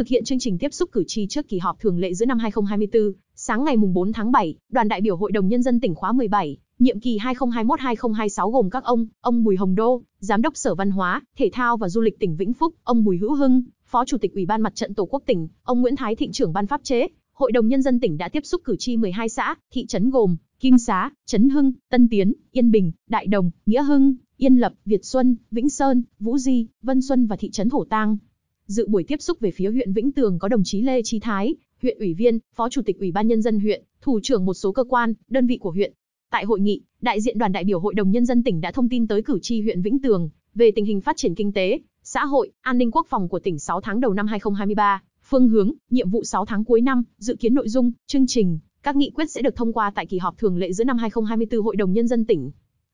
Thực hiện chương trình tiếp xúc cử tri trước kỳ họp thường lệ giữa năm 2024, sáng ngày 4 tháng 7, đoàn đại biểu Hội đồng Nhân dân tỉnh khóa 17, nhiệm kỳ 2021-2026 gồm các ông, ông Bùi Hồng Đô, Giám đốc Sở Văn hóa, Thể thao và Du lịch tỉnh Vĩnh Phúc, ông Bùi Hữu Hưng, Phó Chủ tịch Ủy ban Mặt trận Tổ quốc tỉnh, ông Nguyễn Thái Thịnh trưởng Ban pháp chế. Hội đồng Nhân dân tỉnh đã tiếp xúc cử tri 12 xã, thị trấn gồm Kim Xá, Trấn Hưng, Tân Tiến, Yên Bình, Đại Đồng, Nghĩa Hưng, Yên Lập, Việt Xuân, Vĩnh Sơn, Vũ Di, Vân Xuân và thị trấn Thổ Tang. Dự buổi tiếp xúc về phía huyện Vĩnh Tường có đồng chí Lê Chí Thái, huyện ủy viên, phó chủ tịch Ủy ban nhân dân huyện, thủ trưởng một số cơ quan, đơn vị của huyện. Tại hội nghị, đại diện đoàn đại biểu Hội đồng nhân dân tỉnh đã thông tin tới cử tri huyện Vĩnh Tường về tình hình phát triển kinh tế, xã hội, an ninh quốc phòng của tỉnh 6 tháng đầu năm 2023, phương hướng, nhiệm vụ 6 tháng cuối năm, dự kiến nội dung, chương trình, các nghị quyết sẽ được thông qua tại kỳ họp thường lệ giữa năm 2024 Hội đồng nhân dân tỉnh.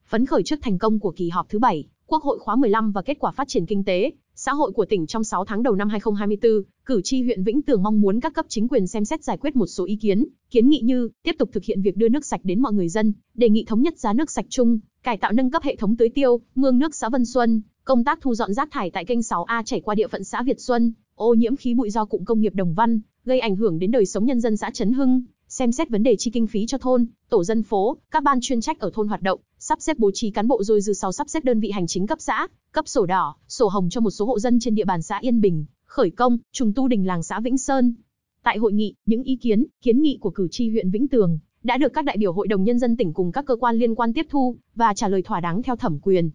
Phấn khởi trước thành công của kỳ họp thứ 7, Quốc hội khóa 15 và kết quả phát triển kinh tế, Xã hội của tỉnh trong 6 tháng đầu năm 2024, cử tri huyện Vĩnh Tường mong muốn các cấp chính quyền xem xét giải quyết một số ý kiến, kiến nghị như tiếp tục thực hiện việc đưa nước sạch đến mọi người dân, đề nghị thống nhất giá nước sạch chung, cải tạo nâng cấp hệ thống tưới tiêu, mương nước xã Vân Xuân, công tác thu dọn rác thải tại kênh 6A chảy qua địa phận xã Việt Xuân, ô nhiễm khí bụi do cụm công nghiệp Đồng Văn, gây ảnh hưởng đến đời sống nhân dân xã Trấn Hưng, xem xét vấn đề chi kinh phí cho thôn, tổ dân phố, các ban chuyên trách ở thôn hoạt động, sắp xếp bố trí cán bộ rồi dư sau sắp xếp đơn vị hành chính cấp xã, cấp sổ đỏ, sổ hồng cho một số hộ dân trên địa bàn xã Yên Bình, khởi công, trùng tu đình làng xã Vĩnh Sơn. Tại hội nghị, những ý kiến, kiến nghị của cử tri huyện Vĩnh Tường đã được các đại biểu Hội đồng nhân dân tỉnh cùng các cơ quan liên quan tiếp thu và trả lời thỏa đáng theo thẩm quyền.